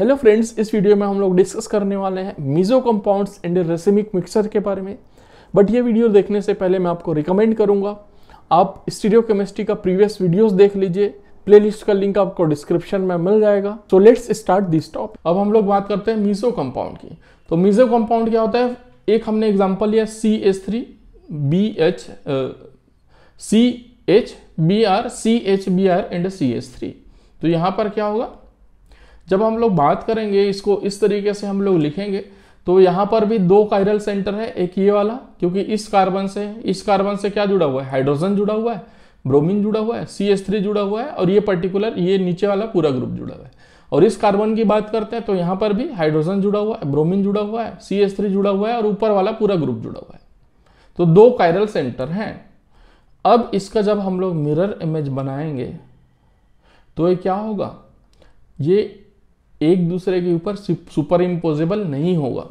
Hello friends इस video में हम लोग डिस्कस करने वाले हैं meso compounds and racemic mixture के बारे में बट ये वीडियो देखने से पहले मैं आपको रिकमेंड करूंगा आप स्टीडियो केमिस्ट्री का प्रीवियस वीडियोस देख लीजिए प्लेलिस्ट का लिंक आपको डिस्क्रिप्शन में मिल जाएगा so let's start this topic अब हम लोग बात करते हैं मीजो कंपाउंड की तो मीजो कंपाउंड क्या होता है एक हमने एग्जाम्पल लिया C H three B H C H B R C H B R and C H three तो यहाँ पर क्या होगा जब हम लोग बात करेंगे इसको इस तरीके से हम लोग लिखेंगे तो यहाँ पर भी दो कायरल सेंटर है एक ये वाला क्योंकि इस कार्बन से इस कार्बन से क्या जुड़ा हुआ है हाइड्रोजन जुड़ा हुआ है ब्रोमीन जुड़ा हुआ है सी जुड़ा हुआ है और ये पर्टिकुलर ये नीचे वाला पूरा ग्रुप जुड़ा हुआ है और इस कार्बन की बात करते हैं तो यहाँ पर भी हाइड्रोजन जुड़ा हुआ है ब्रोमीन जुड़ा हुआ है सी जुड़ा हुआ है और ऊपर वाला पूरा ग्रुप जुड़ा हुआ है तो दो कायरल सेंटर हैं अब इसका जब हम लोग मिरर इमेज बनाएंगे तो ये क्या होगा ये एक दूसरे के ऊपर सुपर इम्पोजेबल नहीं होगा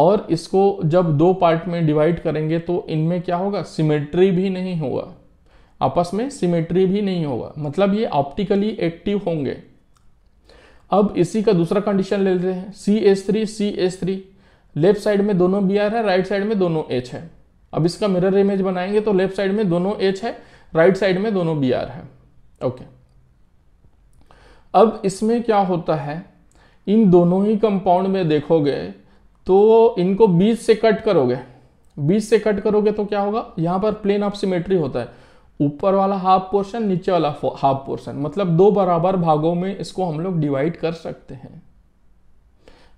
और इसको जब दो पार्ट में डिवाइड करेंगे तो इनमें क्या होगा सिमेट्री भी नहीं होगा आपस में सिमेट्री भी नहीं होगा मतलब ये ऑप्टिकली एक्टिव होंगे अब इसी का दूसरा कंडीशन ले लेते हैं C S three C S three left side में दोनों बी आर है राइट साइड में दोनों एच है अब इसका मिरर इमेज बनाएंगे तो लेफ्ट साइड में दोनों एच है राइट साइड में दोनों बी आर है ओके अब इसमें क्या होता है इन दोनों ही कंपाउंड में देखोगे तो इनको बीच से कट करोगे बीच से कट करोगे तो क्या होगा यहां पर प्लेन ऑफ सिमेट्री होता है ऊपर वाला हाफ पोर्शन नीचे वाला हाफ पोर्शन मतलब दो बराबर भागों में इसको हम लोग डिवाइड कर सकते हैं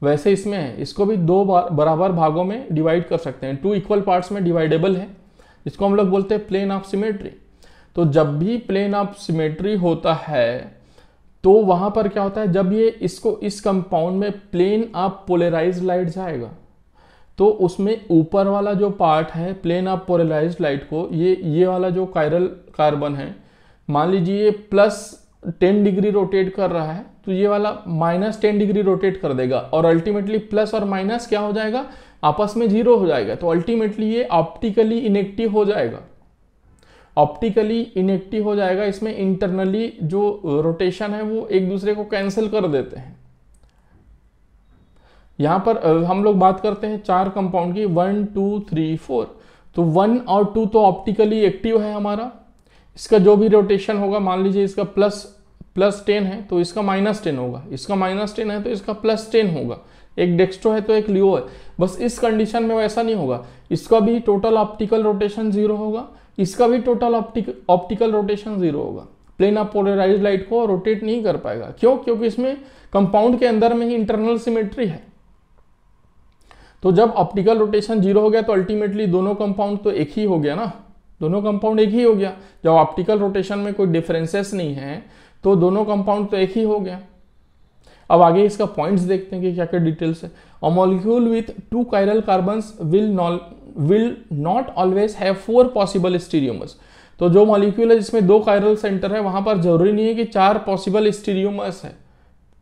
वैसे इसमें है इसको भी दो बराबर भागों में डिवाइड कर सकते हैं टू इक्वल पार्ट्स में डिवाइडेबल है इसको हम लोग बोलते हैं प्लेन ऑफ सिमेट्री तो जब भी प्लेन ऑफ सिमेट्री होता है तो वहां पर क्या होता है जब ये इसको इस कंपाउंड में प्लेन आप पोलराइज लाइट जाएगा तो उसमें ऊपर वाला जो पार्ट है प्लेन आप पोलराइज लाइट को ये ये वाला जो कायरल कार्बन है मान लीजिए ये प्लस टेन डिग्री रोटेट कर रहा है तो ये वाला माइनस टेन डिग्री रोटेट कर देगा और अल्टीमेटली प्लस और माइनस क्या हो जाएगा आपस में जीरो हो जाएगा तो अल्टीमेटली ये ऑप्टिकली इनेक्टिव हो जाएगा ऑप्टिकली इनेक्टिव हो जाएगा इसमें इंटरनली जो रोटेशन है वो एक दूसरे को कैंसिल कर देते हैं यहां पर हम लोग बात करते हैं चार कंपाउंड की वन टू थ्री फोर तो वन और टू तो ऑप्टिकली एक्टिव है हमारा इसका जो भी रोटेशन होगा मान लीजिए इसका प्लस प्लस टेन है तो इसका माइनस टेन होगा इसका माइनस टेन है तो इसका प्लस टेन होगा एक डेक्स्ट्रो है तो एक लियो है बस इस कंडीशन में वैसा नहीं होगा इसका भी टोटल ऑप्टिकल रोटेशन जीरो होगा इसका भी total optic optical rotation zero होगा प्लेन ऑफ पोलराइज लाइट को रोटेट नहीं कर पाएगा क्यों क्योंकि इसमें कंपाउंड के अंदर में ही इंटरनल सिमेट्री है तो जब ऑप्टिकल रोटेशन जीरो हो गया तो अल्टीमेटली दोनों कंपाउंड तो एक ही हो गया ना दोनों कंपाउंड एक ही हो गया जब ऑप्टिकल रोटेशन में कोई डिफरेंसेस नहीं है तो दोनों कंपाउंड तो एक ही हो गया अब आगे इसका पॉइंट्स देखते हैं कि क्या क्या डिटेल्स है a molecule with two chiral carbon will will not always have four possible stereoisomers तो जो मॉलिक्यूल है जिसमें दो कायरल सेंटर है वहां पर जरूरी नहीं है कि चार पॉसिबल स्टीरियोमर्स है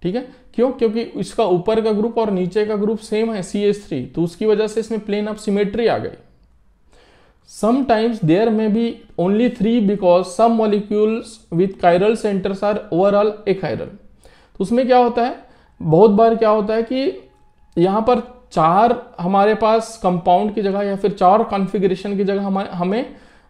ठीक है क्यों क्योंकि इसका ऊपर का ग्रुप और नीचे का ग्रुप सेम है सी एस थ्री तो उसकी वजह से इसमें प्लेन ऑफ सिमेट्री आ गई there there be only three because some molecules with chiral centres are overall achiral उसमें क्या होता है बहुत बार क्या होता है कि यहाँ पर चार हमारे पास कंपाउंड की जगह या फिर चार कॉन्फ़िगरेशन की जगह हमारे हमें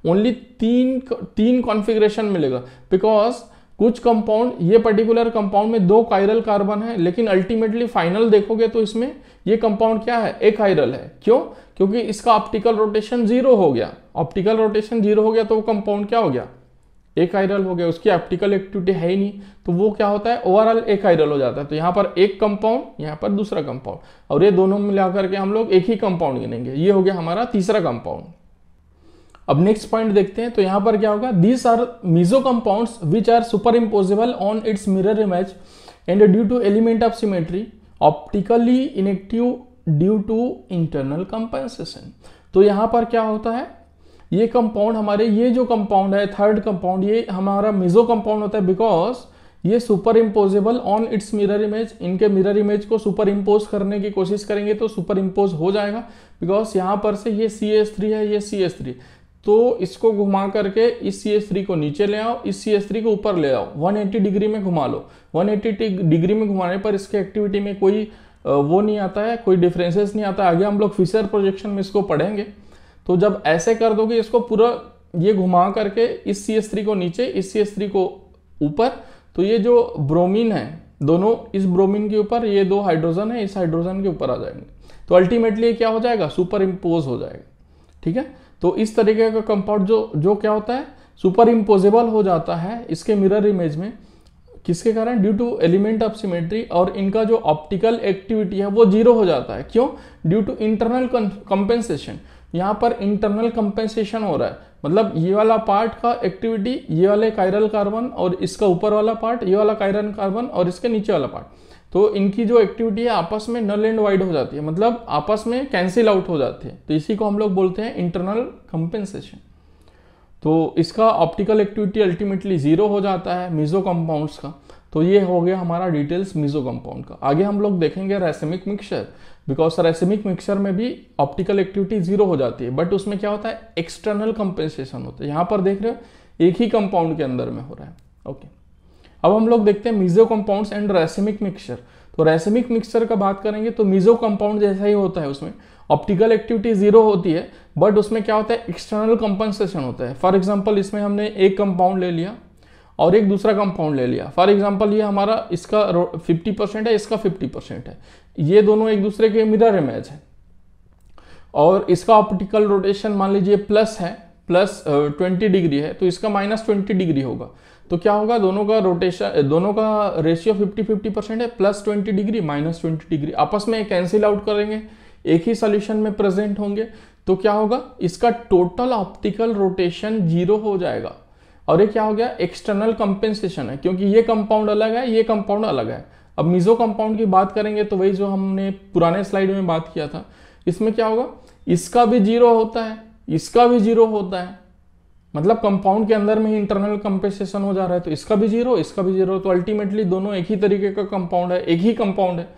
ओनली तीन तीन कॉन्फ़िगरेशन मिलेगा बिकॉज कुछ कंपाउंड ये पर्टिकुलर कंपाउंड में दो कायरल कार्बन है लेकिन अल्टीमेटली फाइनल देखोगे तो इसमें ये कंपाउंड क्या है एक कायरल है क्यों क्योंकि इसका ऑप्टिकल रोटेशन जीरो हो गया ऑप्टिकल रोटेशन जीरो हो गया तो वो कंपाउंड क्या हो गया एक आइडल हो गया उसकी ऑप्टिकल एक्टिविटी है ही नहीं तो वो क्या होता है ओवरऑल एक आइडल हो जाता है तो यहाँ पर एक कंपाउंड यहाँ पर दूसरा कंपाउंड और ये दोनों मिला के हम लोग एक ही कंपाउंड गिनेंगे ये हो गया हमारा तीसरा कंपाउंड अब नेक्स्ट पॉइंट देखते हैं तो यहाँ पर क्या होगा these are meso compound which are superimposable on its mirror image and due to element of symmetry optically inactive due to internal compensation तो यहाँ पर क्या होता है ये कंपाउंड हमारे ये जो कंपाउंड है थर्ड कंपाउंड ये हमारा मिजो कंपाउंड होता है बिकॉज ये superimposable on its mirror image इनके मिरर इमेज को सुपर इम्पोज करने की कोशिश करेंगे तो सुपर इम्पोज हो जाएगा बिकॉज यहाँ पर से ये सी एस थ्री है ये सी एस थ्री तो इसको घुमा करके इस सी एस थ्री को नीचे ले आओ इस सी एस थ्री को ऊपर ले आओ 180 डिग्री में घुमा लो 180 डिग्री में घुमाने पर इसके एक्टिविटी में कोई वो नहीं आता है कोई डिफरेंसेस नहीं आता आगे हम लोग फिशर प्रोजेक्शन में इसको पढ़ेंगे तो जब ऐसे कर दोगे इसको पूरा ये घुमा करके इस सी एस थ्री को नीचे इस सी एस थ्री को ऊपर तो ये जो ब्रोमीन है दोनों इस ब्रोमीन के ऊपर ये दो हाइड्रोजन है इस हाइड्रोजन के ऊपर आ जाएंगे तो अल्टीमेटली क्या हो जाएगा सुपर इम्पोज हो जाएगा ठीक है तो इस तरीके का कंपाउंड जो जो क्या होता है सुपर इम्पोजेबल हो जाता है इसके मिरर इमेज में किसके कारण due to element of symmetry और इनका जो ऑप्टिकल एक्टिविटी है वो जीरो हो जाता है क्यों ड्यू टू इंटरनल कंपेंसेशन यहाँ पर इंटरनल कंपेंसेशन हो रहा है मतलब ये वाला पार्ट का एक्टिविटी ये वाले कायरल कार्बन और इसका ऊपर वाला पार्ट ये वाला कायरल कार्बन और इसके नीचे वाला पार्ट तो इनकी जो एक्टिविटी है आपस में नल एंड वाइड हो जाती है मतलब आपस में कैंसिल आउट हो जाती है तो इसी को हम लोग बोलते हैं इंटरनल कंपेंसेशन तो इसका ऑप्टिकल एक्टिविटी अल्टीमेटली जीरो हो जाता है मिजो कंपाउंड्स का तो ये हो गया हमारा डिटेल्स मिजो कंपाउंड का आगे हम लोग देखेंगे racemic mixture because racemic mixture में भी ऑप्टिकल एक्टिविटी जीरो हो जाती है बट उसमें क्या होता है एक्सटर्नल कंपेंसेशन होता है यहाँ पर देख रहे हो एक ही कंपाउंड के अंदर में हो रहा है ओके okay. अब हम लोग देखते हैं meso compound and racemic mixture तो रेसेमिक मिक्सचर का बात करेंगे तो मिजो कंपाउंड जैसा ही होता है उसमें ऑप्टिकल एक्टिविटी जीरो होती है बट उसमें क्या होता है एक्सटर्नल कंपनसेशन होता है फॉर एग्जाम्पल इसमें हमने एक कंपाउंड ले लिया और एक दूसरा कंपाउंड ले लिया फॉर एग्जाम्पल ये हमारा इसका फिफ्टी परसेंट है इसका फिफ्टी परसेंट है ये दोनों एक दूसरे के मिरर इमेज है और इसका ऑप्टिकल रोटेशन मान लीजिए प्लस है प्लस ट्वेंटी डिग्री है तो इसका माइनस ट्वेंटी डिग्री होगा तो क्या होगा दोनों का रोटेशन दोनों का रेशियो फिफ्टी फिफ्टी परसेंट है plus twenty degree minus twenty degree आपस में कैंसिल आउट करेंगे एक ही सोल्यूशन में प्रेजेंट होंगे तो क्या होगा इसका टोटल ऑप्टिकल रोटेशन जीरो हो जाएगा और ये क्या हो गया एक्सटर्नल कंपेंसेशन है क्योंकि ये कंपाउंड अलग है ये कंपाउंड अलग है अब मीजो कंपाउंड की बात करेंगे तो वही जो हमने पुराने स्लाइड में बात किया था इसमें क्या होगा इसका भी जीरो होता है इसका भी जीरो होता है मतलब कंपाउंड के अंदर में ही इंटरनल कंपेसेशन हो जा रहा है तो इसका भी जीरो इसका भी जीरो तो अल्टीमेटली दोनों एक ही तरीके का कंपाउंड है एक ही कंपाउंड है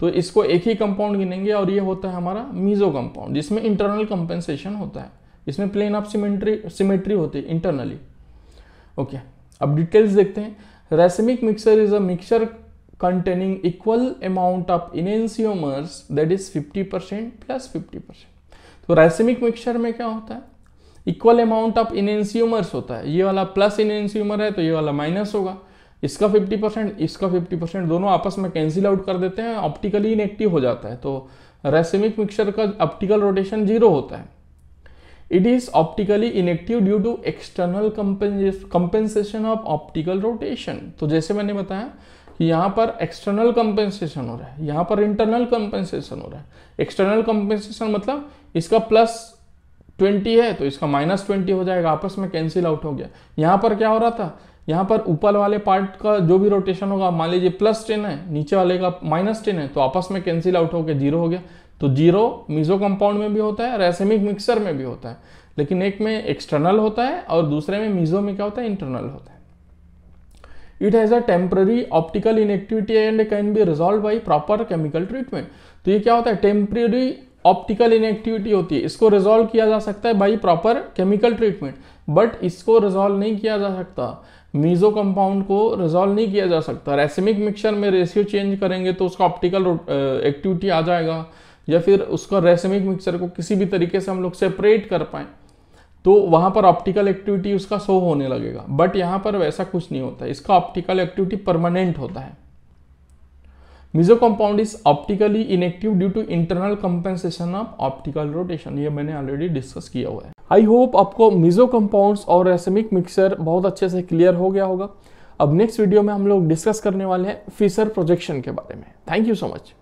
तो इसको एक ही कंपाउंड गिनेंगे और ये होता है हमारा मीजो कंपाउंड जिसमें इंटरनल कंपेंसेशन होता है इसमें प्लेन ऑफ सिमेट्री सिमेट्री होती है इंटरनली ओके okay. अब डिटेल्स देखते हैं racemic mixture is a mixture containing equal amount of enantiomers that is 50 percent plus 50 percent तो रेसमिक मिक्सर में क्या होता है इक्वल अमाउंट ऑफ इनेंसियोमर्स होता है ये वाला प्लस इनेंसियोमर है तो ये वाला माइनस होगा इसका 50 परसेंट इसका 50 परसेंट दोनों आपस में कैंसिल आउट कर देते हैं ऑप्टिकली इनेक्टिव हो जाता है तो रेसमिक मिक्सर का ऑप्टिकल रोटेशन जीरो होता है It is optically inactive due to external compensation of optical rotation. तो जैसे मैंने बताया यहाँ पर एक्सटर्नल कंपेंसेशन हो रहा है यहाँ पर इंटरनल कंपेंसेशन हो रहा है एक्सटर्नल कंपेंसेशन मतलब इसका प्लस 20 है तो इसका माइनस 20 हो जाएगा आपस में कैंसिल आउट हो गया यहाँ पर क्या हो रहा था यहाँ पर ऊपर वाले पार्ट का जो भी रोटेशन होगा मान लीजिए प्लस टेन है नीचे वाले का माइनस टेन है तो आपस में कैंसिल आउट होकर जीरो हो गया तो जीरो मिजो कंपाउंड में भी होता है रेसेमिक मिक्सर में भी होता है लेकिन एक में एक्सटर्नल होता है और दूसरे में मिजो में क्या होता है इंटरनल होता है it has a temporary optical inactivity and can be resolved by proper chemical treatment तो ये क्या होता है टेम्प्ररी ऑप्टिकल इनएक्टिविटी होती है इसको रिजॉल्व किया जा सकता है by proper chemical treatment but इसको रिजॉल्व नहीं किया जा सकता मीजो कंपाउंड को रिजॉल्व नहीं किया जा सकता रेसिमिक मिक्सचर में रेशियो चेंज करेंगे तो उसका ऑप्टिकल एक्टिविटी uh, आ जाएगा या फिर उसका रेसमिक मिक्सर को किसी भी तरीके से हम लोग सेपरेट कर पाए तो वहाँ पर ऑप्टिकल एक्टिविटी उसका शो होने लगेगा बट यहाँ पर वैसा कुछ नहीं होता इसका ऑप्टिकल एक्टिविटी परमानेंट होता है meso compound is optically inactive due to internal compensation of optical rotation ये मैंने ऑलरेडी डिस्कस किया हुआ है आई होप आपको मिजो कंपाउंड्स और रेसमिक मिक्सर बहुत अच्छे से क्लियर हो गया होगा अब नेक्स्ट वीडियो में हम लोग डिस्कस करने वाले हैं फिशर प्रोजेक्शन के बारे में थैंक यू सो मच